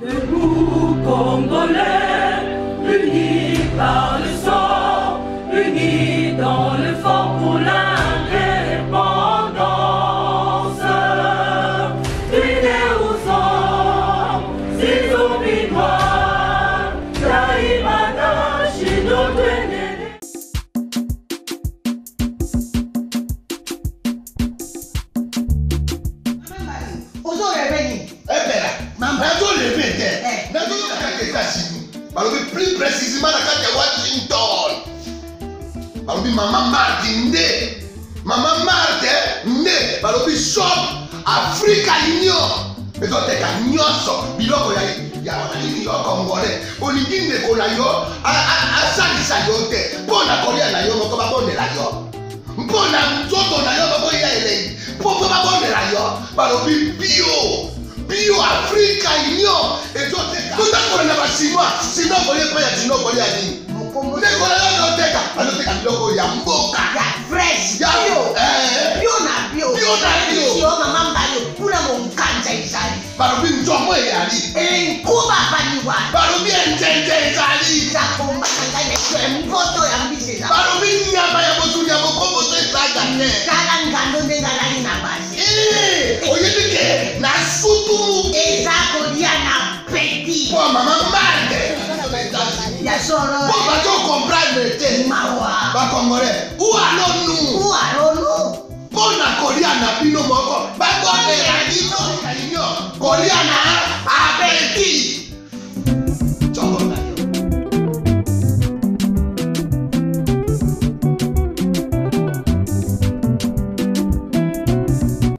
De nous, Congolais, unis par le Africa yìí ni ọ because they can ní ọsọ bilọkọ ya yàrá yìí ọkọ ń wọlé onídìí nìkò láyọ asàlìsà yóò tẹ bọ́ọ̀lù àkọlé àlàyé ọmọ kọ́ba bọ́ọ̀lù láyọ bọ́ọ̀lù àtọ́tọ̀ láyọ ọmọ kọ́ yẹ ẹ̀rẹ̀ yìí bọ́ọ̀lù bọ́ọ̀lù láyọ bàlọ́ bí bíò bíò Áfíríkà yìí ní ọ ètò tẹ̀ka tó dákọ̀ ní abà sinú à sinú ọkọlé pẹ́yà sinú ọkọlé àdé nìkò láyọ ọ̀tẹ̀ka àlọ́ tẹ̀ka bilọkọ yà ń bọ̀ kà yà fresh yà ẹ̀ Barobi ntɔmɔ eyari. Nkuba baniwa. Barobi ɛntɛntɛ ezali. Jakunba kaka yɛ tɛ nbɔtɔ ya mbise la. Barobi nyama ya bosu nyama ko bosu esa gantɛ. Kala ngando ne nana ni na baasi. Ee o ye bi kɛ na sutu. Eza ko di a na pɛti. Bɔn mama n b'a dɛ. Yasɔrɔ. Bɔn bato kɔnpira de tɛ. Ma wa. Ba kɔnkɔrɛ. Uwa lɔ nu. Uwa lɔ nu.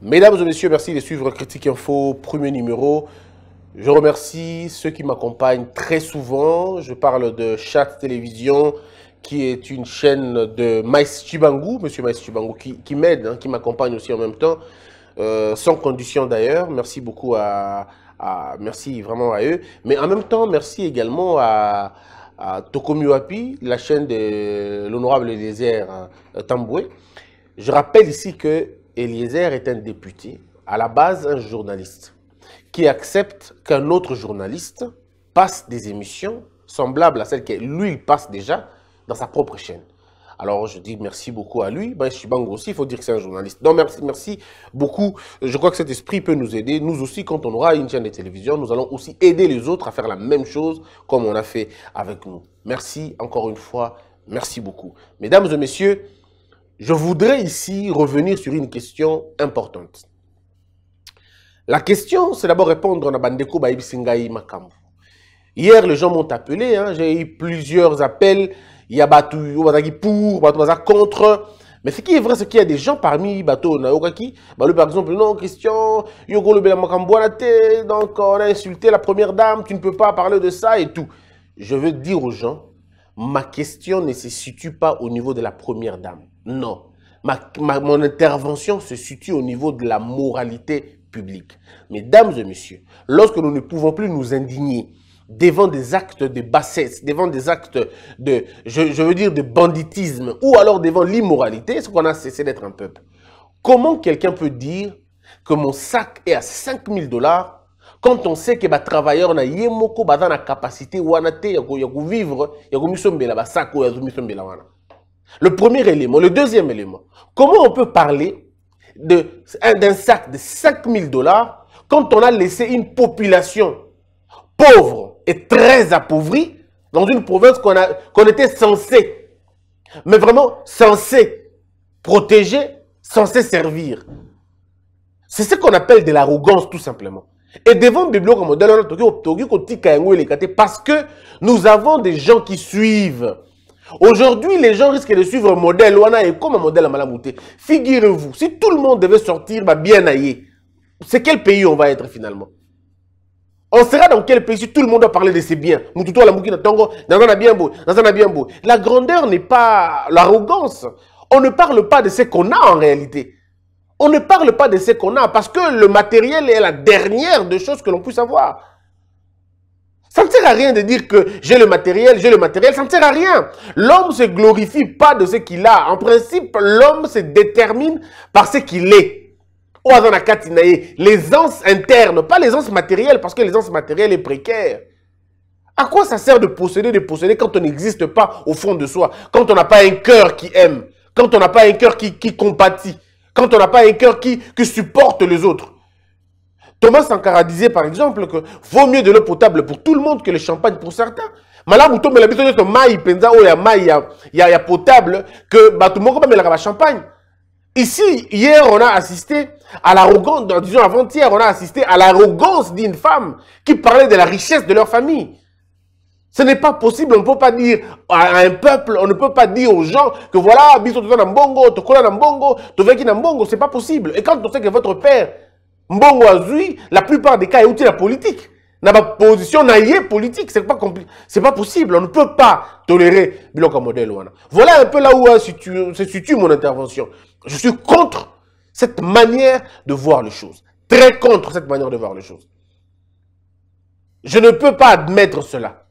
Mesdames et messieurs, merci de suivre Critique Info, premier numéro. Je remercie ceux qui m'accompagnent très souvent. Je parle de Chat Télévision, qui est une chaîne de Maïs Chibangou, monsieur Maïs Chibangou, qui, m'aide, hein, qui m'accompagne aussi en même temps, euh, sans condition d'ailleurs. Merci beaucoup à, Merci vraiment à eux. Mais en même temps, merci également à, à Tokomiwapi, la chaîne de l'honorable Eliezer euh, Tamboué. Je rappelle ici que Eliezer est un député, à la base un journaliste, qui accepte qu'un autre journaliste passe des émissions semblables à celles que lui passe déjà, dans sa propre chaîne. Alors je dis merci beaucoup à lui. Ben, Shibango aussi, il faut dire que c'est un journaliste. Donc merci, merci beaucoup. Je crois que cet esprit peut nous aider. Nous aussi, quand on aura une chaîne de télévision, nous allons aussi aider les autres à faire la même chose comme on a fait avec nous. Merci encore une fois. Merci beaucoup. Mesdames et messieurs, je voudrais ici revenir sur une question importante. La question, c'est d'abord répondre à Bandeko Baib Singaï Makamou. Hier, les gens m'ont appelé. Hein. J'ai eu plusieurs appels il y a Batou, Bazaki pour, Batu contre. Mais ce qui est vrai, c'est qu'il y a des gens parmi Batou, Naokaki, bah, par exemple, non, Christian, Yogo le donc on a insulté la première dame, tu ne peux pas parler de ça et tout. Je veux dire aux gens, ma question ne se situe pas au niveau de la première dame. Non. ma, mon intervention se situe au niveau de la moralité publique. Mesdames et messieurs, lorsque nous ne pouvons plus nous indigner devant des actes de bassesse, devant des actes de, je, veux dire, de banditisme, ou alors devant l'immoralité, est-ce qu'on a cessé d'être un peuple Comment quelqu'un peut dire que mon sac est à 5000 dollars quand on sait que les travailleurs na yemoko dans capacité wana te vivre sac ya wana le premier élément le deuxième élément comment on peut parler d'un sac de 5000 dollars quand on a laissé une population pauvre est très appauvri dans une province qu'on qu'on était censé, mais vraiment censé protéger, censé servir. C'est ce qu'on appelle de l'arrogance tout simplement. Et devant on modèle, parce que nous avons des gens qui suivent. Aujourd'hui, les gens risquent de suivre un modèle et comme un modèle à Malamouté. Figurez-vous, si tout le monde devait sortir bah, bien aillé, c'est quel pays on va être finalement on sera dans quel pays si tout le monde doit parler de ses biens La grandeur n'est pas l'arrogance. On ne parle pas de ce qu'on a en réalité. On ne parle pas de ce qu'on a parce que le matériel est la dernière des choses que l'on puisse avoir. Ça ne sert à rien de dire que j'ai le matériel, j'ai le matériel, ça ne sert à rien. L'homme ne se glorifie pas de ce qu'il a. En principe, l'homme se détermine par ce qu'il est. Ou l'aisance interne pas l'aisance matérielle parce que l'aisance matérielle est précaire à quoi ça sert de posséder de posséder quand on n'existe pas au fond de soi quand on n'a pas un cœur qui aime quand on n'a pas un cœur qui, qui compatit quand on n'a pas un cœur qui, qui supporte les autres Thomas Sankara disait par exemple que vaut mieux de l'eau potable pour tout le monde que le champagne pour certains. malamu tombela il y mai ya mai ya, ya, a potable ke bato moko le champagne. Ici, hier, on a assisté à l'arrogance, disons avant-hier, on a assisté à l'arrogance d'une femme qui parlait de la richesse de leur famille. Ce n'est pas possible, on ne peut pas dire à un peuple, on ne peut pas dire aux gens que voilà, biso mbongo, mbongo, mbongo, c'est pas possible. Et quand on sait que votre père, mbongo azui, la plupart des cas est outil la politique. Na pas position na lié politique, c'est pas c'est pas possible, on ne peut pas tolérer Voilà un peu là où hein, se situe mon intervention je suis contre cette manière de voir les choses. Très contre cette manière de voir les choses. Je ne peux pas admettre cela.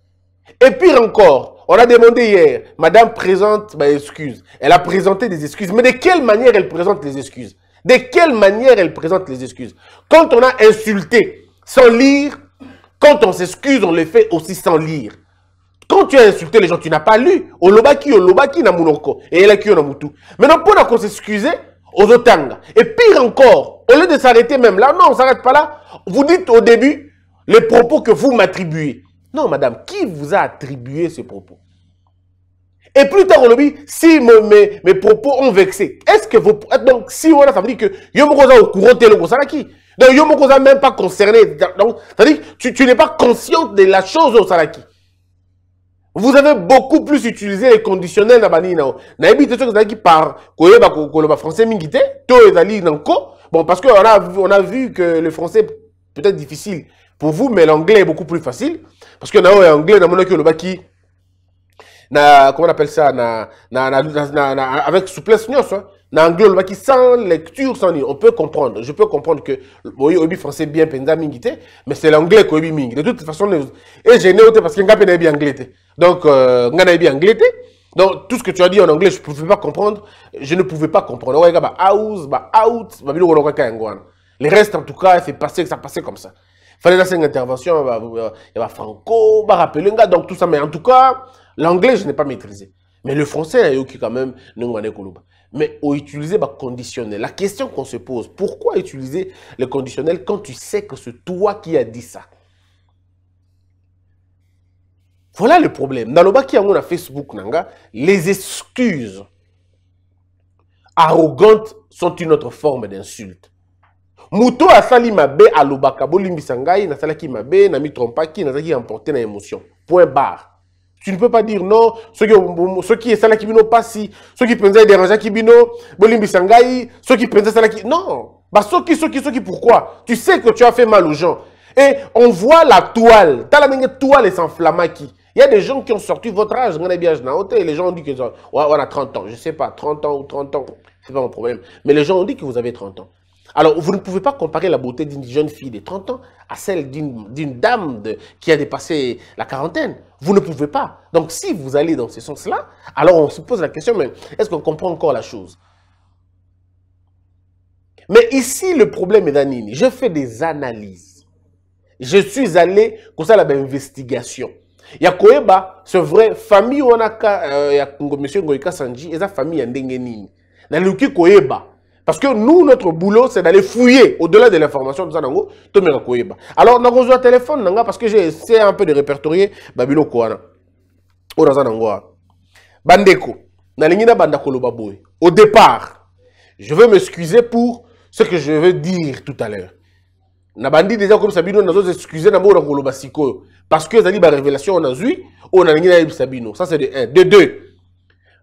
Et pire encore, on a demandé hier, madame présente ma excuse. Elle a présenté des excuses. Mais de quelle manière elle présente les excuses De quelle manière elle présente les excuses Quand on a insulté sans lire, quand on s'excuse, on le fait aussi sans lire. Quand tu as insulté les gens, tu n'as pas lu. Olobaki, olobaki na Et elle qui Maintenant, pour qu'on s'excuser aux otanga. Et pire encore, au lieu de s'arrêter même là, non, on ne s'arrête pas là. Vous dites au début les propos que vous m'attribuez. Non, madame, qui vous a attribué ces propos et plus tard, on le dit, si mes, propos ont vexé, est-ce que vous... Euh, donc, si voilà, ça veut dire que Yomokoza au courant de qui Donc, Yomokoza même pas concerné. Donc, ça dire que tu, tu n'es pas consciente de la chose au Salaki. Vous avez beaucoup plus utilisé les conditionnels y a des choses qui par français mingité, Bon parce qu'on a on a vu que le français peut-être difficile pour vous mais l'anglais est beaucoup plus facile parce que l'anglais anglais qui na comment on appelle ça na na, avec souplesse hein. Dans anglais qui sans lecture sans ni on peut comprendre je peux comprendre que le français français bien mais c'est l'anglais est bien. de toute façon et j'ai parce que bien pas donc euh, bien anglais donc tout ce que tu as dit en anglais je ne pouvais pas comprendre je ne pouvais pas comprendre Ouais, bah house bah, out bah, le reste en tout cas c'est passé ça passait comme ça fallait dans une intervention bah, il y a franco bah rappeler donc tout ça mais en tout cas l'anglais je n'ai pas maîtrisé mais le français il y a eu quand même mais au utiliser le conditionnel. La question qu'on se pose, pourquoi utiliser le conditionnel quand tu sais que c'est toi qui as dit ça Voilà le problème. Dans le bas qui a mon Facebook, les excuses arrogantes sont une autre forme d'insulte. Muto a sali na ma na trompaki na zaki emporté na émotion. Point barre. Tu ne peux pas dire non, ceux qui sont qui est qui pas si, ceux qui pensaient déranger qui Bolimbi Sangai, ceux qui pensaient ça qui non, bah ceux qui ceux qui ceux qui pourquoi Tu sais que tu as fait mal aux gens. Et on voit la toile, t'as la même toile et qui. Il y a des gens qui ont sorti votre âge, les gens ont dit que vous on 30 ans, je sais pas, 30 ans ou 30 ans, c'est pas mon problème. Mais les gens ont dit que vous avez 30 ans. Alors, vous ne pouvez pas comparer la beauté d'une jeune fille de 30 ans à celle d'une dame qui a dépassé la quarantaine. Vous ne pouvez pas. Donc, si vous allez dans ce sens-là, alors on se pose la question, mais est-ce qu'on comprend encore la chose Mais ici, le problème est d'Anini. Je fais des analyses. Je suis allé, comme ça, à la investigation. ya Koeba, c'est vrai famille onaka, euh, monsieur ngoyika sanji sa famille ya ndenge nini naluki koeba. Parce que nous, notre boulot, c'est d'aller fouiller au-delà de l'information de Zanango, bah. Alors, nous avons un téléphone, parce que j'ai essayé un peu de répertorier Babilo Kouana. Au Zanango. Bandeko. Nalingina Bandakolo Baboy. Au départ, je veux m'excuser pour ce que je veux dire tout à l'heure. Nabandi déjà comme Sabino, nous avons excusé Namora Kolobasiko. Parce que Zali, la bah, révélation, on a on a eu Sabino. Ça, c'est de un. De deux,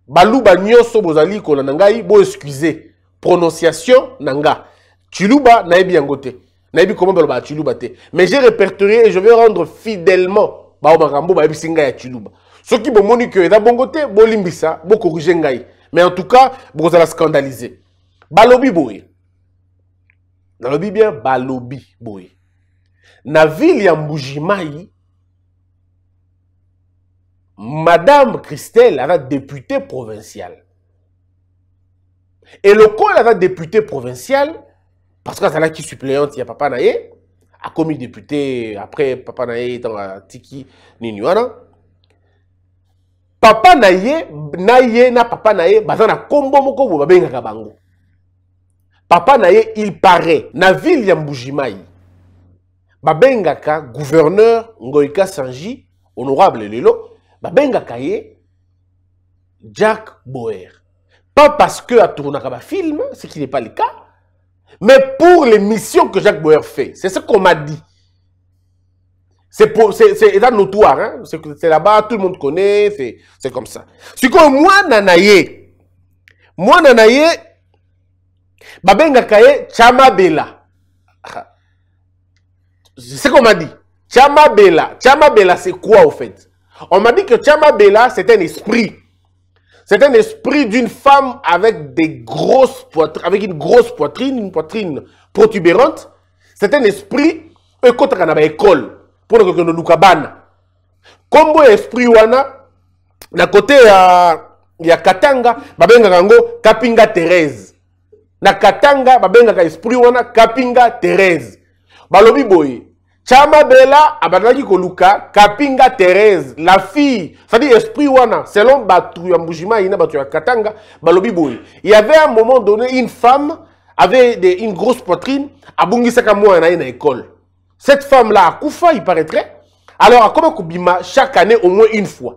Balou, Bagnon, Sobozali, Kolanangai, bon, excusez prononciation nanga. Tuluba naibi yangote. Naibi comment baloba tuluba te. Mais j'ai répertorié et je vais rendre fidèlement bao makambo ba ya tuluba. Ceux qui bomoni que da bongote bolimbisa bo corriger ngai. Mais en tout cas, vous allez scandaliser. Balobi boy. balobi bien balobi boy. Na ville ya Mbujimai Madame Christelle, la députée provinciale, et le eloko a député provincial parce que qui suppléante a papa naïe, a commis député après papa naïe, étant à tiki papa na naye na papa naïe, bazana baza na moko bango papa Naye, il paraît na ville ya mbujimai babengaka gouverneur ngoika sanji honorable lelo babengaka Jacques jack boer pas parce que tourné un film, ce qui n'est pas le cas, mais pour les missions que Jacques Boer fait. C'est ce qu'on m'a dit. C'est notoire, hein? c'est là-bas, tout le monde connaît, c'est comme ça. C'est que moi, Nanaye, moi, Nanaye, Chama Chamabela. C'est ce qu'on m'a dit. Chama Chamabela, c'est quoi, au fait On m'a dit que Chamabela, c'est un esprit. C'est un esprit d'une femme avec des grosses poitrines, avec une grosse poitrine, une poitrine protubérante. C'est un esprit ekotaka na école pour que nous lukabana. Combo esprit wana na côté ya a Katanga babenga kango Kapinga Thérèse. Na Katanga babenga ka esprit wana Kapinga Thérèse. Balobi boy Chama Bela, Abadagi Koluka, Kapinga Thérèse, la fille, cest dit esprit wana, selon Batu Yambujima, Ina Batu Katanga, Balobi Boy. Il y avait un moment donné une femme avait une grosse poitrine, à Bungisaka moi, a une école. Cette femme-là, Koufa, il paraîtrait. Alors, à Kubima chaque année, au moins une fois.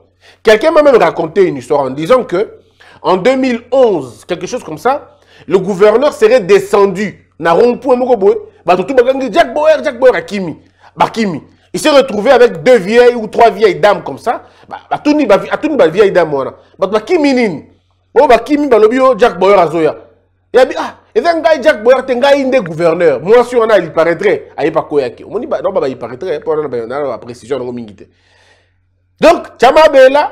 Quelqu'un m'a même raconté une histoire en disant que en 2011, quelque chose comme ça, le gouverneur serait descendu na rond-point Jack Bauer, Jack Bauer Akimi, Bakimi. Il s'est retrouvé avec deux vieilles ou trois vieilles dames comme ça. Bah, bah tout ni bah vieille dame oh, Bah, Kimi nin. bah Kimi bah oh, Jack Bauer azoya. Il a dit ah, et un gars Jack Boyer, t'es gars gouverneur. Moi si on a il paraîtrait, aïe ah, pas Il On dit non il paraîtrait pour la précision donc Tchamabela bela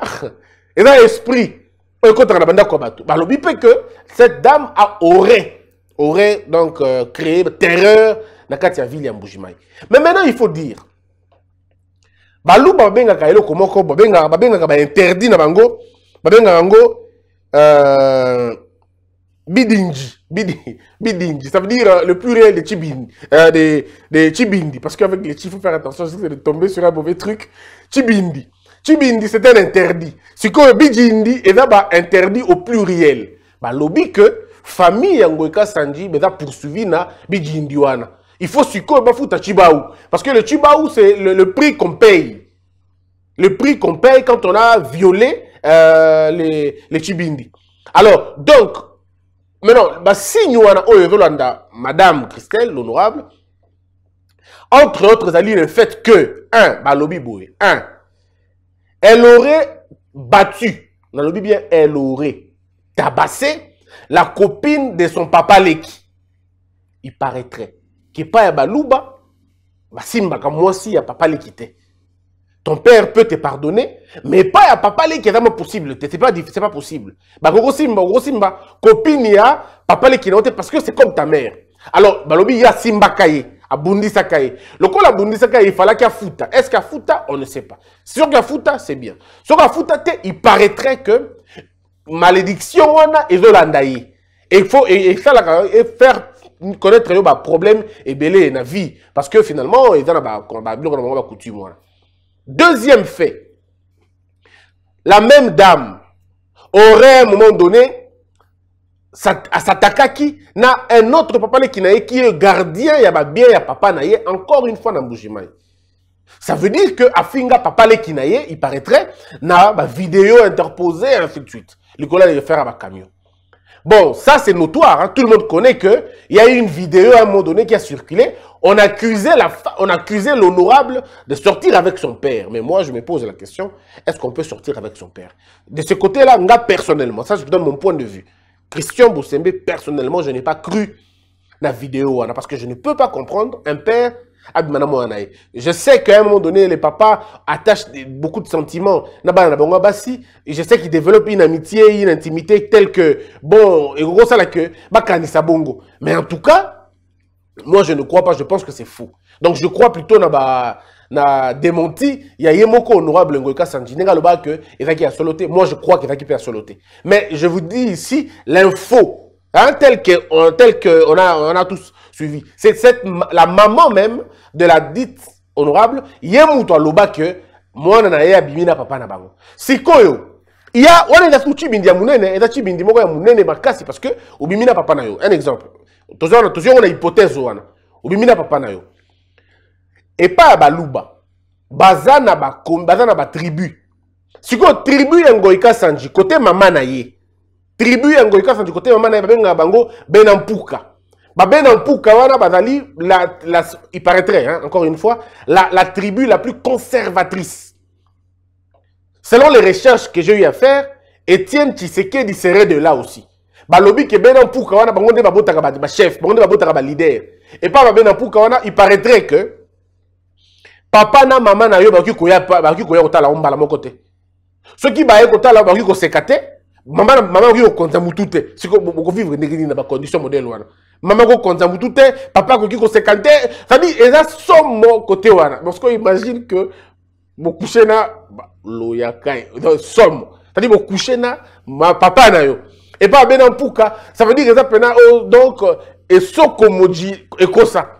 eza esprit oyo ekotaka na bandako ya balobi mpe cette dame a aurait aurait donc euh, créé terreur dans kati ya ville ya mbujimai mais maintenant il faut dire baluba babengaka eloko moko babengaka ba interdit na bango babenga ngo euh, bidinji bidinji bidinji ça veut dire euh, le pluriel de chibindi euh, des des chibindi parce qu'avec les chiffres faut faire attention c'est de tomber sur un mauvais truc chibindi Chibindi, c'est un interdit. Si que Bijindi est interdit au pluriel. Bah, lobby que famille Ngoeka Sanji, mais bah, poursuivi na Bijindi wana. Il faut bah bafuta Chibaou. Parce que le Chibaou, c'est le, prix qu'on paye. Le prix qu'on paye quand on a violé euh, les, Chibindi. Alors, donc, maintenant, bah, nous wana Oyevelanda, Madame Christelle, l'honorable, entre autres, ça le fait que, un, bah, lobby un, elle aurait battu, le elle aurait tabassé la copine de son papa Leki. Il paraîtrait que pas à baluba, bah, Simba, comme moi aussi ya papa Leki Ton père peut te pardonner, mais pas à papa Leki c'est vraiment possible. C'est pas c'est pas possible. Bah gros simba, gros simba, copine papa Leki parce que c'est comme ta mère. Alors il y a simba kaye abundisa le col abundisa kaye il fallait fouta est-ce fouta on ne sait pas sûr fouta c'est bien sur qu'afuta fouta il paraîtrait que malédiction et de ye il faut et, et faire connaître les ba problème et na vie parce que finalement ils ont ba ba biloko deuxième fait la même dame aurait à un moment donné qui na un autre papa qui est qui est gardien a ma bien papa na encore une fois dans boujimaï. ça veut dire que afinga papa le qui il paraîtrait na vidéo interposée ainsi de suite Nicolas le faire à un camion Bon, ça c'est notoire, hein. tout le monde connaît que il y a eu une vidéo à un moment donné qui a circulé, on accusait la on l'honorable de sortir avec son père. Mais moi je me pose la question, est-ce qu'on peut sortir avec son père De ce côté-là, personnellement, ça je donne mon point de vue. Christian Boussembe, personnellement, je n'ai pas cru la vidéo parce que je ne peux pas comprendre un père je sais qu'à un moment donné, les papas attachent beaucoup de sentiments. Et je sais qu'ils développent une amitié, une intimité telle que, bon, et gros, ça c'est que, bongo. Mais en tout cas, moi, je ne crois pas, je pense que c'est faux. Donc, je crois plutôt, na na démenti y a Yemoko honorable Ngoïka Sanji loba que ezaki qui a moi je crois qu'ezaki pe a solo soloté mais je vous dis ici l'info hein, tel que on, euh, tel que on a on a tous suivi c'est cette la maman même de la dite honorable Yemuto loba que moi na ye abimi na papa na bango sikoyo ya est on chibindi ya munene et chibindi moko ya munene makasi parce que obimi na papa na yo un exemple toujours une hypothèse wana obimi na papa na yo et pas à baluba baza na bazana baza tribu. Si tribu yango sanji, côté mama na tribu yango sanji, côté mama na ye bango bena mpuka babena mpuka wana bazali la, la, il paraîtrait hein, encore une fois la, la tribu la plus conservatrice selon les recherches que j'ai eu à faire etienne tshisekedi serait de là aussi balobi ke bena mpuka wana bango nde ba chef, bango nde leader. leader... pas babena mpuka wana il paraîtrait que papa na mama na yo bakoki koya bakoki koya otala yo la moko te soki baye kotala yo bakoki sekate, maman mama mama bakoki kokonza mutu si ko vivre ndenge nini na condition modèle wana maman kokonza mutu te papa akoki ça te cetadire ça somme kote wana parce qu'on imagine que coucher na somme somo mo coucher na ma papa na yo Et ben benan puka ça veut dire ça pena oh, donc et et ko ça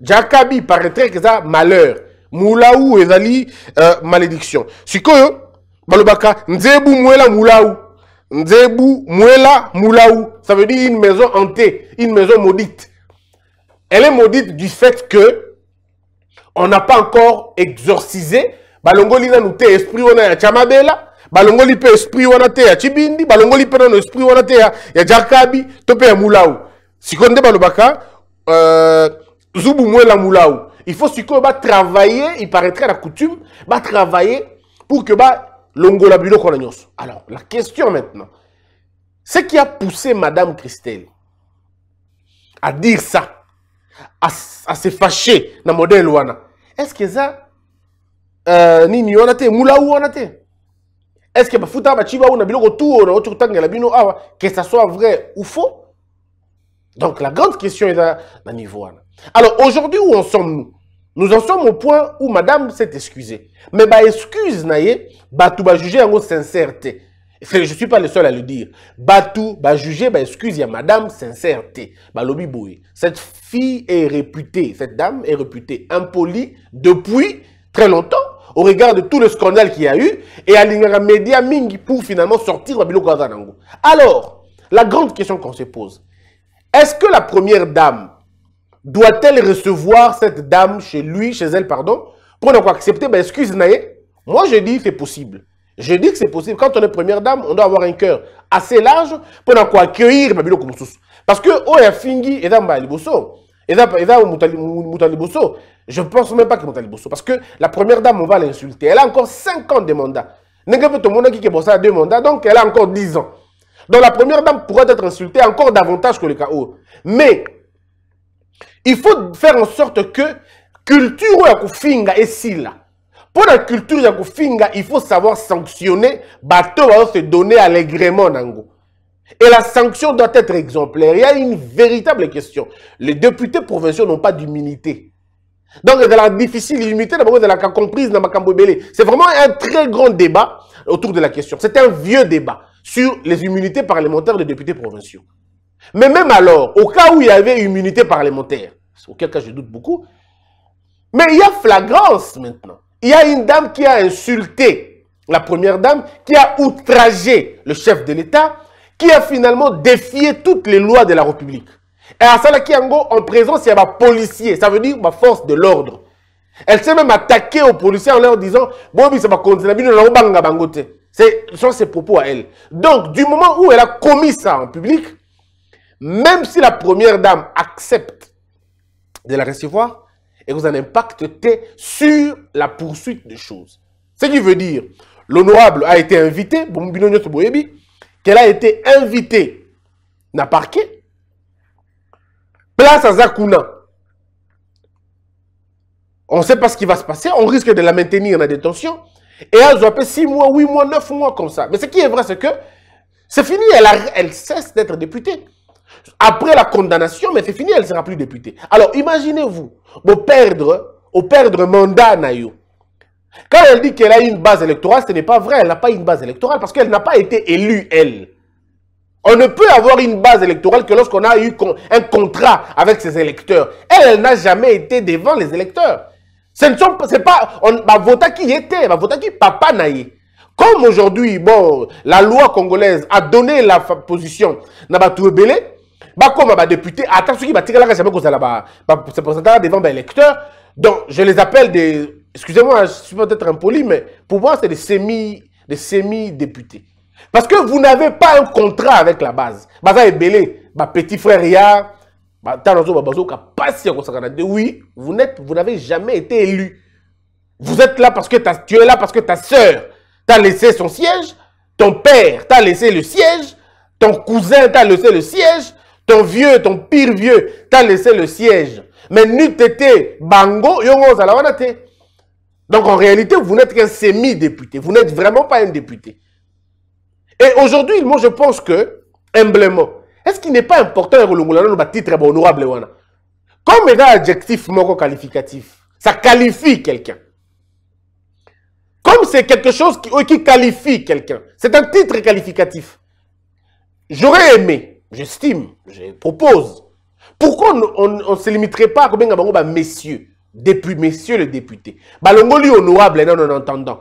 Jakabi paraîtrait que ça malheur. Moulaou ezali euh, malédiction. Sikoyo balobaka nzebu Mouela moulaou. Nzebu Mouela moulaou. Ça veut dire une maison hantée, une maison maudite. Elle est maudite du fait que on n'a pas encore exorcisé balongoli n'a esprit wana ya chamabela balongoli pe esprit wana te ya chibindi balongoli pe na esprit wana te ya, ya jakabi to ya moulaou Si quoi, balobaka euh, Zubu la Il faut que va travailler, il paraîtrait la coutume, va travailler pour que bah l'ongola biloko Alors, la question maintenant, ce qui a poussé Madame Christelle à dire ça, à, à se fâcher dans le modèle wana, est-ce que ça, euh, ni ni te, moulaou te? Est-ce que bah bachiba ou na biloko tout ou na bino ah, que ça soit vrai ou faux? Donc, la grande question est à, à niveau alors aujourd'hui, où en sommes-nous Nous en sommes au point où madame s'est excusée. Mais bah excuse, naïe, bah tout va juger en sincérité. Je ne suis pas le seul à le dire. Batou, bah juger, bah excuse, il y a madame sincérité. Bah, cette fille est réputée, cette dame est réputée impolie depuis très longtemps au regard de tout le scandale qu'il y a eu et à l'ingara média mingi pour finalement sortir Alors, la grande question qu'on se pose, est-ce que la première dame doit-elle recevoir cette dame chez lui, chez elle, pardon, pour ne pas accepter, ben excuse moi moi je dis c'est possible. Je dis que c'est possible. Quand on est première dame, on doit avoir un cœur assez large pour ne accueillir Babilo comme Parce que oh a fingi et dans et je pense même pas que Moutali parce que la première dame on va l'insulter. Elle a encore 5 ans de mandat. nest pas tout le monde qui mandats, donc elle a encore 10 ans. Donc la première dame pourrait être insultée encore davantage que le KO. Mais il faut faire en sorte que culture ya si là pour la culture ya il faut savoir sanctionner bateau alors se donner allègrement nango et la sanction doit être exemplaire il y a une véritable question les députés provinciaux n'ont pas d'immunité donc la difficile immunité de la la comprise dans makambo c'est vraiment un très grand débat autour de la question c'est un vieux débat sur les immunités parlementaires des députés provinciaux mais même alors, au cas où il y avait immunité parlementaire, auquel cas je doute beaucoup, mais il y a flagrance maintenant. Il y a une dame qui a insulté la première dame, qui a outragé le chef de l'État, qui a finalement défié toutes les lois de la République. Et à cela en présence, il y a un policier, ça veut dire ma force de l'ordre. Elle s'est même attaquée aux policiers en leur disant Bobi, ça va continuer, C'est sont ses propos à elle. Donc, du moment où elle a commis ça en public, même si la première dame accepte de la recevoir, et vous un impact sur la poursuite des choses. Ce qui veut dire, l'honorable a été invité, qu'elle a été invitée na parquet, place à Zakuna. On ne sait pas ce qui va se passer, on risque de la maintenir en détention, et elle doit payer 6 mois, 8 mois, 9 mois comme ça. Mais ce qui est vrai, c'est que c'est fini, elle, elle cesse d'être députée après la condamnation, mais c'est fini, elle ne sera plus députée. Alors, imaginez-vous, au perdre, au perdre mandat Nayo. Quand elle dit qu'elle a une base électorale, ce n'est pas vrai, elle n'a pas une base électorale parce qu'elle n'a pas été élue, elle. On ne peut avoir une base électorale que lorsqu'on a eu un contrat avec ses électeurs. Elle, elle n'a jamais été devant les électeurs. Ce ne sont c'est pas, on, vota qui était, bah, vota qui papa naïe. Comme aujourd'hui, bon, la loi congolaise a donné la position Nabatouebele, comme ba député attends ceux qui Je jamais kozala ba se présenter devant mes bah, électeurs donc je les appelle des excusez-moi je suis peut-être impoli mais pour moi c'est des semi des semi députés parce que vous n'avez pas un contrat avec la base baza belé, ba petit frère ya ba tanozo ba bazo pas oui vous n'êtes vous n'avez jamais été élu vous êtes là parce que ta, tu es là parce que ta sœur t'a laissé son siège ton père t'a laissé le siège ton cousin t'a laissé le siège ton vieux, ton pire vieux, t'a laissé le siège. Mais nous, été Bango, Yongo, Donc en réalité, vous n'êtes qu'un semi-député. Vous n'êtes vraiment pas un député. Et aujourd'hui, moi je pense que, humblement, est-ce qu'il n'est pas important de titre eh ben, honorable Comme il y a un adjectif moko qualificatif, ça qualifie quelqu'un. Comme c'est quelque chose qui qualifie quelqu'un, c'est un titre qualificatif. J'aurais aimé j'estime, je propose. Pourquoi on ne se limiterait pas à combien de bah, messieurs, Depuis messieurs les députés bah, lui, honorable, non, non, entendant.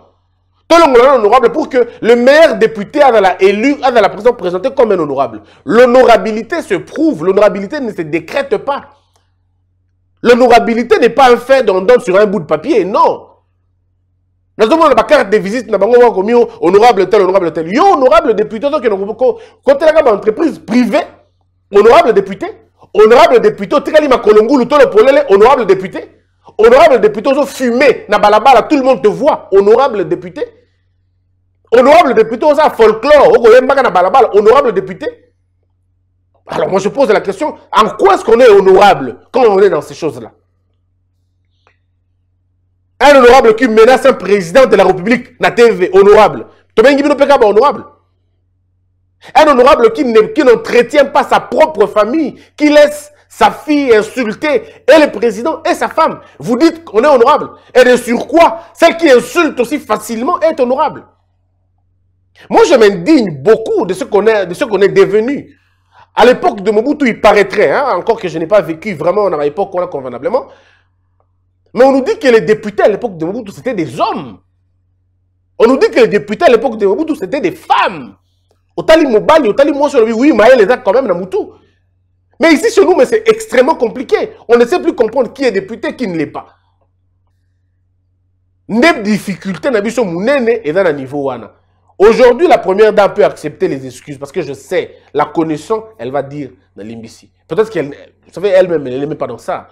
est honorable pour que le maire député a la élu, a la présence présentée comme un honorable. L'honorabilité se prouve, l'honorabilité ne se décrète pas. L'honorabilité n'est pas un fait d'on donne sur un bout de papier, non la carte de visite nous bango bakomi yo honorable tel honorable tel yo honorable député a kotelaka entreprise privée honorable député honorable député otikali tout le lopolele honorable député honorable député on na balabala tout le monde te voit honorable député honorable député oza folklore okoyembaka na balabala honorable député alors moi je pose la question en quoi est-ce qu'on est honorable quand on est dans ces choses là un honorable qui menace un président de la République na TV honorable Thomas honorable un honorable qui n'entretient pas sa propre famille qui laisse sa fille insulter, et le président et sa femme vous dites qu'on est honorable et de sur quoi celle qui insulte aussi facilement est honorable moi je m'indigne beaucoup de ce qu'on est de ce qu'on est devenu à l'époque de Mobutu, il paraîtrait, hein, encore que je n'ai pas vécu vraiment dans l'époque convenablement, mais on nous dit que les députés à l'époque de Mobutu, c'était des hommes. On nous dit que les députés à l'époque de Mobutu, c'était des femmes. Otali Mobani, Otali Mouassolobi, oui, Maël les a quand même dans Moutou. Mais ici, chez nous, mais c'est extrêmement compliqué. On ne sait plus comprendre qui est député, qui ne l'est pas. difficulté, et dans le niveau wana. Aujourd'hui, la première dame peut accepter les excuses parce que je sais, la connaissance, elle va dire dans l'imbécile. Peut-être qu'elle, vous savez, elle-même, elle n'est pas dans ça.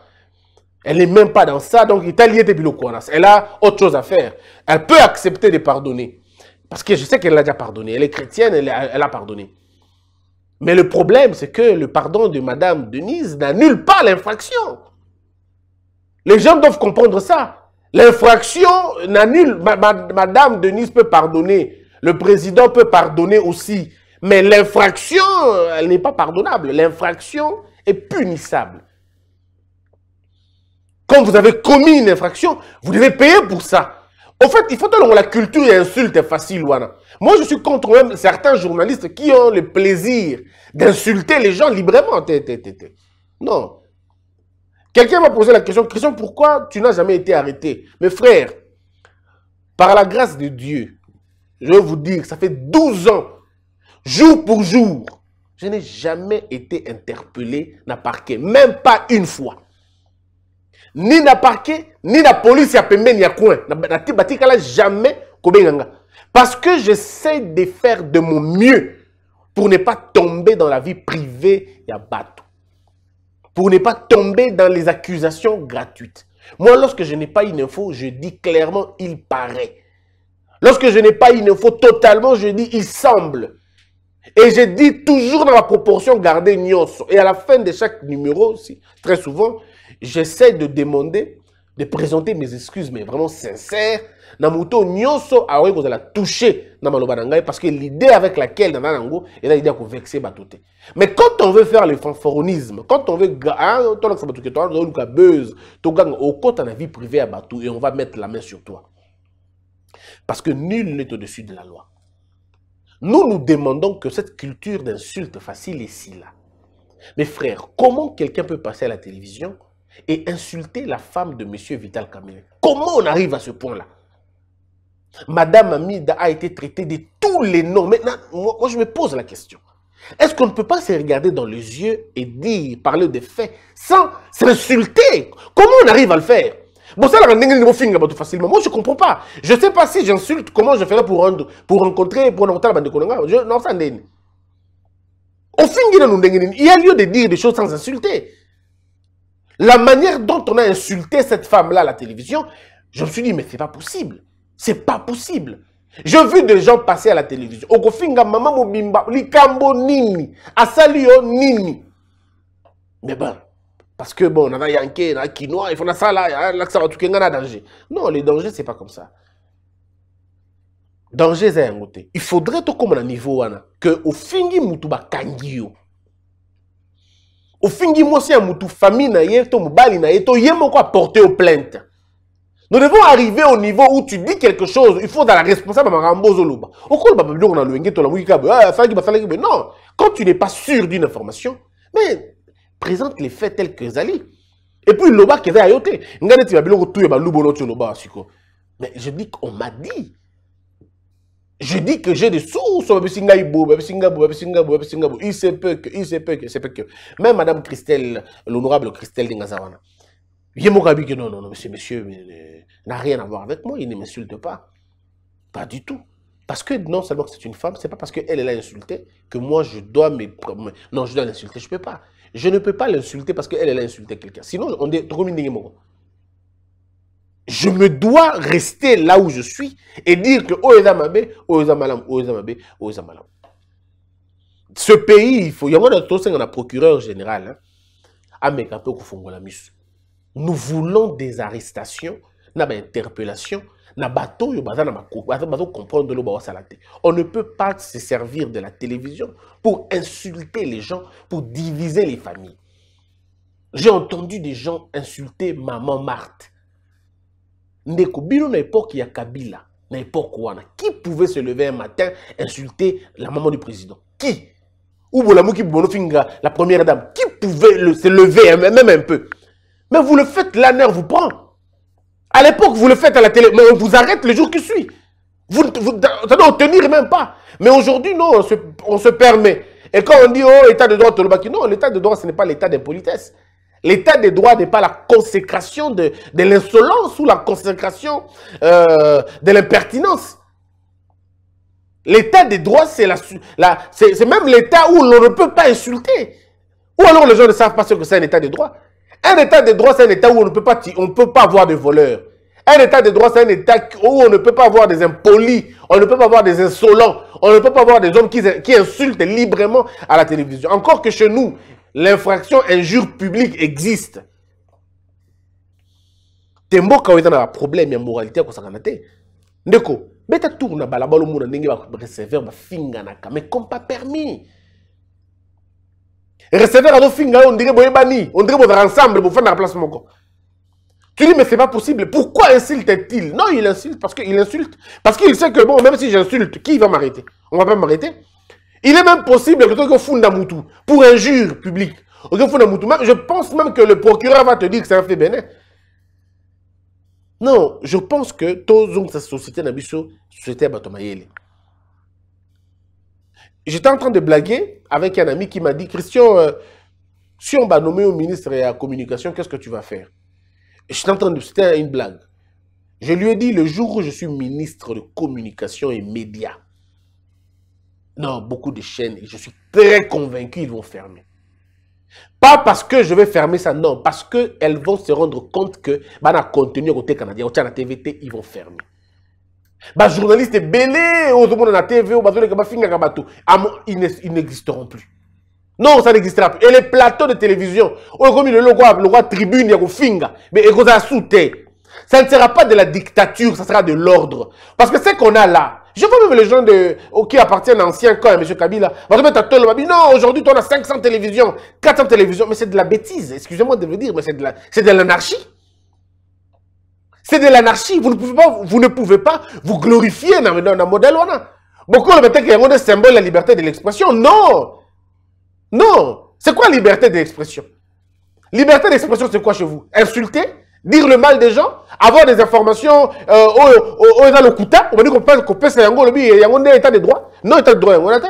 Elle n'est même pas dans ça, donc depuis le Elle a autre chose à faire. Elle peut accepter de pardonner. Parce que je sais qu'elle l'a déjà pardonné. Elle est chrétienne, elle a, pardonné. Mais le problème, c'est que le pardon de Madame Denise n'annule pas l'infraction. Les gens doivent comprendre ça. L'infraction n'annule. Madame Denise peut pardonner. Le président peut pardonner aussi. Mais l'infraction, elle n'est pas pardonnable. L'infraction est punissable. Quand vous avez commis une infraction, vous devez payer pour ça. En fait, il faut que la culture et insulte est facile, Wana. Moi, je suis contre même certains journalistes qui ont le plaisir d'insulter les gens librement. Non. Quelqu'un m'a posé la question, Christian, pourquoi tu n'as jamais été arrêté Mes frères, par la grâce de Dieu, je vais vous dire, ça fait 12 ans, jour pour jour, je n'ai jamais été interpellé n'a parquet, même pas une fois ni la parquet ni la police ni y a coin nati batikala jamais parce que j'essaie de faire de mon mieux pour ne pas tomber dans la vie privée ya pour ne pas tomber dans les accusations gratuites moi lorsque je n'ai pas une info je dis clairement il paraît lorsque je n'ai pas une info totalement je dis il semble et je dis toujours dans la proportion garder Nyonso. Et à la fin de chaque numéro, aussi, très souvent, j'essaie de demander de présenter mes excuses, mais vraiment sincères. Namuto nyonso awe kozala touché na maloba parce que l'idée avec laquelle nana nango est l'idée qu'on vexer batote. Mais quand on veut faire le fanfaronisme, quand on veut hein, toi to gang au la vie privée à batou et on va mettre la main sur toi. Parce que nul n'est au-dessus de la loi. Nous nous demandons que cette culture d'insultes facile est si là. Mes frères, comment quelqu'un peut passer à la télévision et insulter la femme de M. Vital Kamene. Comment on arrive à ce point-là Madame Amida a été traitée de tous les noms. Maintenant, moi, je me pose la question. Est-ce qu'on ne peut pas se regarder dans les yeux et dire, parler des faits sans s'insulter Comment on arrive à le faire Bon, Moi, je ne comprends pas. Je ne sais pas si j'insulte, comment je ferai pour, rendre, pour rencontrer, pour rencontrer la bande de Non, ça il y a lieu de dire des choses sans insulter. La manière dont on a insulté cette femme-là à la télévision, je me suis dit, mais c'est pas possible. C'est pas possible. J'ai vu des gens passer à la télévision. Okofinga maman mobimba likambo nini asalio nini. Mais bon, parce que bon, on a yanké, on a quinoa, il faut na là ça en tout un danger. Non, les dangers c'est pas comme ça. Danger c'est un hein, côté. Il faudrait tout comme un niveau ana hein, que au ofingi mosi amutu mutu famille na ye to na yeto yemo ye porter porter aux plaintes nous devons arriver au niveau où tu dis quelque chose il faut dans la responsable makambo ozoloba okoloba babiloko na loyenge tolamuki kaba asalaki ah, basalaki mais non quand tu n'es pas sûr d'une information mais présente les faits tels que Zali et puis loba keza ya yo te ngai neti babiloko tuye balubono ti oloba siko mais je dis qu'on m'a dit je dis que j'ai des sources. Il se peut que, il se peut que, il sait peut que. Même Madame Christelle, l'honorable Christelle Dingazawana, dit que non, non, non, monsieur, monsieur n'a rien à voir avec moi, il ne m'insulte pas. Pas du tout. Parce que non que c'est une femme, c'est pas parce qu'elle est là insultée que moi je dois me... Non, je dois l'insulter, je ne peux pas. Je ne peux pas l'insulter parce qu'elle est là insultée quelqu'un. Sinon, on dit trop je me dois rester là où je suis et dire que Oezamabe, oh, Oezamabe, oh, oh, Ce pays, il faut. Il y a un procureur général. Hein, nous voulons des arrestations, des interpellations, na On ne peut pas se servir de la télévision pour insulter les gens, pour diviser les familles. J'ai entendu des gens insulter maman Marthe ndeko bino il y a kabila na époque wana qui pouvait se lever un matin insulter la maman du président qui ou bonofinga la première dame qui pouvait se lever même un peu mais vous le faites la vous prend à l'époque vous le faites à la télé mais on vous arrête le jour qui suit vous ne tenir même pas mais aujourd'hui non on se, on se permet et quand on dit oh état de droit non l'état de droit ce n'est pas l'état d'impolitesse L'état des droits n'est pas la consécration de, l'insolence ou la consécration euh, de l'impertinence. L'état des droits, c'est la, même l'état où l'on ne peut pas insulter. Ou alors les gens ne savent pas ce que c'est un état des droits. Un état de droits, c'est un état où on ne peut pas, on peut pas avoir de voleurs. Un état de droits, c'est un état où on ne peut pas avoir des impolis, on ne peut pas avoir des insolents, on ne peut pas avoir des hommes qui insultent librement à la télévision. Encore que chez nous, L'infraction injure publique existe. Temboka a un problème, il y a moralité à Kosakanate. Ndeko, beta tourne balabalo mouna n'engue va receveur ba ka, mais comme pas permis. Receveur à finga fingers, on dirait boye bani, on dirait boye ensemble pour faire un remplacement. moko. Tu dis, mais c'est pas possible. Pourquoi insulte-t-il Non, il insulte parce qu'il insulte. Parce qu'il sait que bon, même si j'insulte, qui va m'arrêter On va pas m'arrêter. Il est même possible que moutou pour injure publique, je pense même que le procureur va te dire que c'est un fait bénin. Non, je pense que Tozong, sa société Nabiso, société Batomayele. J'étais en train de blaguer avec un ami qui m'a dit Christian, euh, si on va nommer au ministre de la communication, qu'est-ce que tu vas faire J'étais en train de. C'était une blague. Je lui ai dit le jour où je suis ministre de communication et médias, non, beaucoup de chaînes, et je suis très convaincu, ils vont fermer. Pas parce que je vais fermer ça, non, parce qu'elles vont se rendre compte que, bah, le contenu côté canadien, au la TVT, ils vont fermer. Bah, journalistes aux au de la TV, bah, ah, ils n'existeront plus. Non, ça n'existera plus. Et les plateaux de télévision, mis le logo, le roi tribune, il y a finga, mais ils Ça ne sera pas de la dictature, ça sera de l'ordre. Parce que ce qu'on a là, je vois même les gens de, qui appartiennent à l'ancien corps, M. Kabila. Non, aujourd'hui, on a 500 télévisions, 400 télévisions. Mais c'est de la bêtise, excusez-moi de vous dire, mais c'est de l'anarchie. c'est de l'anarchie. Vous, ne pouvez pas, vous ne pouvez pas vous glorifier dans un modèle. On a. Beaucoup le qu'il y a un symbole de la liberté de l'expression. Non Non C'est quoi liberté d'expression Liberté d'expression, c'est quoi chez vous Insulter dire le mal des gens, avoir des informations euh, au, le on va dire qu'on peut, qu'on peut c'est Yango, un état de droit. Non, état de droit, attend.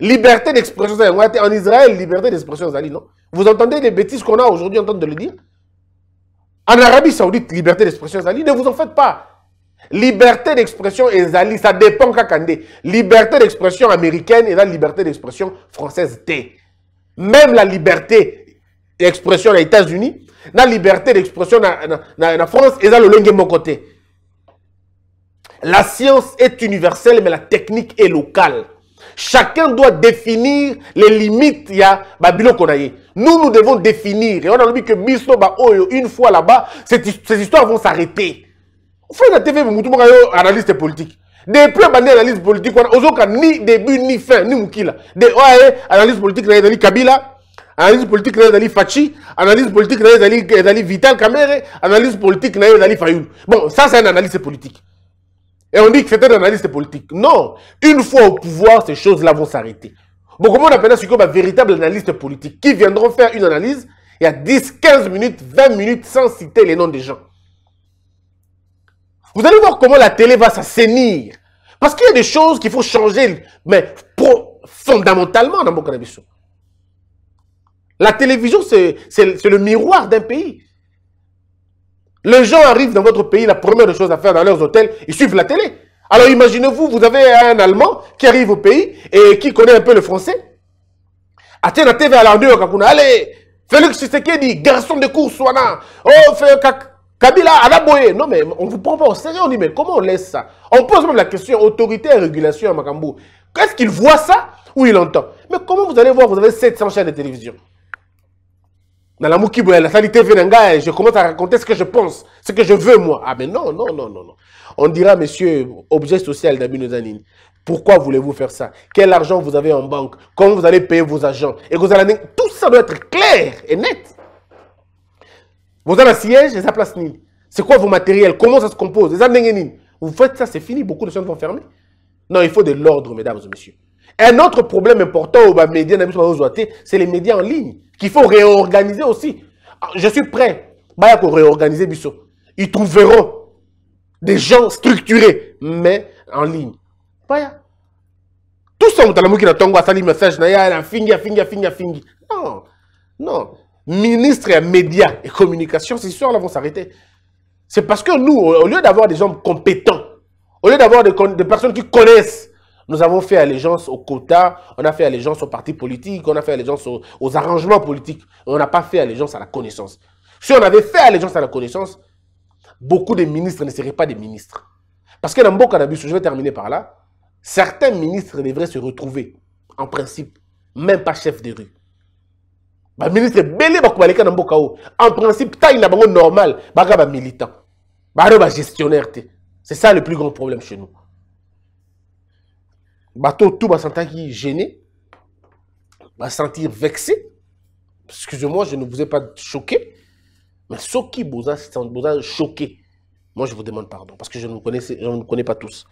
Liberté d'expression, en Israël, liberté d'expression, Zali, non Vous entendez les bêtises qu'on a aujourd'hui en train de le dire En Arabie Saoudite, liberté d'expression, Zali, ne vous en faites pas. Liberté d'expression Zali, ça dépend Kakande. Liberté d'expression américaine et la liberté d'expression française, T. Même la liberté d'expression aux États-Unis, la liberté d'expression na, France et ça france est mon mon côté. la science est universelle mais la technique est locale chacun doit définir les limites ya nous nous devons définir et on a dit que une fois là-bas ces histoires vont s'arrêter faut la tv vous moko yo analyste politique depuis bande analyse politique on n'a ni début ni fin ni mukila. de ouais, analyse politique na a kabila analyse politique analyse politique d'Ali, euh, d'Ali vital Kamere, analyse politique d'Ali bon ça c'est une analyse politique et on dit que c'était un analyste politique non une fois au pouvoir ces choses là vont s'arrêter bon comment on appelle ce qu'on véritable analyste politique qui viendront faire une analyse il y a 10 15 minutes 20 minutes sans citer les noms des gens vous allez voir comment la télé va s'assainir parce qu'il y a des choses qu'il faut changer mais fondamentalement dans mon cannabis. La télévision, c'est le miroir d'un pays. Les gens arrivent dans votre pays, la première chose à faire dans leurs hôtels, ils suivent la télé. Alors imaginez-vous, vous avez un Allemand qui arrive au pays et qui connaît un peu le français. la TV à Kakuna, allez, Félix Tshisekedi, garçon de course, là. Oh, Kabila, Anaboye. Non, mais on vous prend pas sérieux, on dit, mais comment on laisse ça On pose même la question autorité et régulation à Makambo. est ce qu'il voit ça ou il entend Mais comment vous allez voir, vous avez 700 chaînes de télévision je commence à raconter ce que je pense ce que je veux moi ah mais non non non non non on dira monsieur objet social d'Abinozanine, pourquoi voulez-vous faire ça quel argent vous avez en banque comment vous allez payer vos agents et vous tout ça doit être clair et net vous avez un siège et ça place c'est quoi vos matériels comment ça se compose vous faites ça c'est fini beaucoup de choses vont fermer non il faut de l'ordre mesdames et messieurs un autre problème important au médias c'est les médias en ligne qu'il faut réorganiser aussi. Ah, je suis prêt. Bah, qu'on réorganiser Bissot. Ils trouveront des gens structurés, mais en ligne. Bah, tout ça, on qui ça pas message, na ya, fingi, fingi, fingi. Non, non. Ministre et médias et communication, ces histoires là vont s'arrêter. C'est parce que nous, au lieu d'avoir des hommes compétents, au lieu d'avoir des personnes qui connaissent nous avons fait allégeance aux quotas, on a fait allégeance aux partis politiques, on a fait allégeance aux, arrangements politiques. On n'a pas fait allégeance à la connaissance. Si on avait fait allégeance à la connaissance, beaucoup de ministres ne seraient pas des ministres. Parce que dans beaucoup je vais terminer par là, certains ministres devraient se retrouver, en principe, même pas chef de rue. Le bah, ministre belé bakubaleka dans En principe, taille n'a pas normal, baga bah, militant. un bah, gestionnaire. C'est ça le plus grand problème chez nous bateau tout va sentir gêné, va sentir vexé. Excusez-moi, je ne vous ai pas choqué. Mais ceux qui vous a, choqué, moi je vous demande pardon, parce que je ne vous connais, je ne pas tous.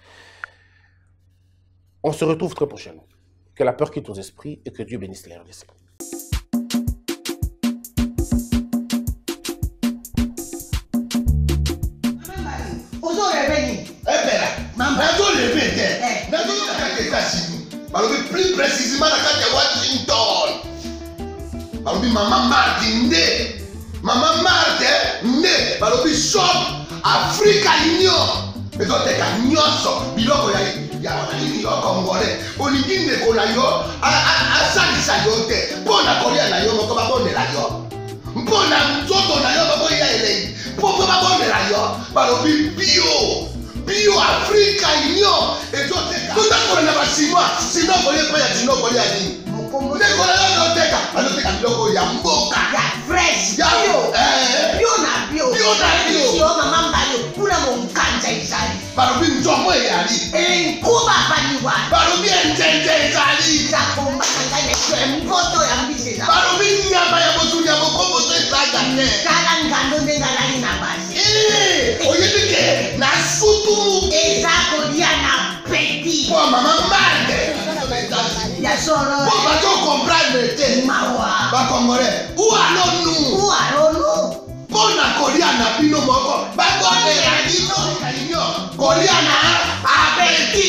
On se retrouve très prochainement. Que la peur quitte aux esprits et que Dieu bénisse les balobi plus précisément na kati ya washington balobi mama marte nde mama marte nde balobi shop africa union ezoteka nyonso biloko ya ya nini yo congolais olingi ndeko na yo asalisa yo te mpo na kolia na yo moko babondela yo mpo na nzoto na yo bakoya elei mpo mpo babondela yo balobi bio biyo afrika union ezoteka totakola na basinois sinois kolia epai ya sinois kolia nini ndekola yo azoteka azoteka biloko ya mboka ya fresh ya bio na bio bio na bio mama mbayo kuna monkanja ezali balobi nzomo eyali enkuba baliwa balobi enzenze ezali zakombaka ngai na yo mboto ya mbisi eza balobi nyama ya bozuli ya mokoboso ezaga te tala ngando nde ngalali na basi oyebi eh, ke na sutu ọ̀rọ̀ màmá mbàdé yasọrọ bó bá tó comprendre tẹ bá kọngọrẹ wúwa ló nù wúwa ló nù bó na kọ̀ríà nà bínú mọ́kọ̀ bá gbọ́ ẹ̀ àdínú kọ̀ríà nà abẹ́tì.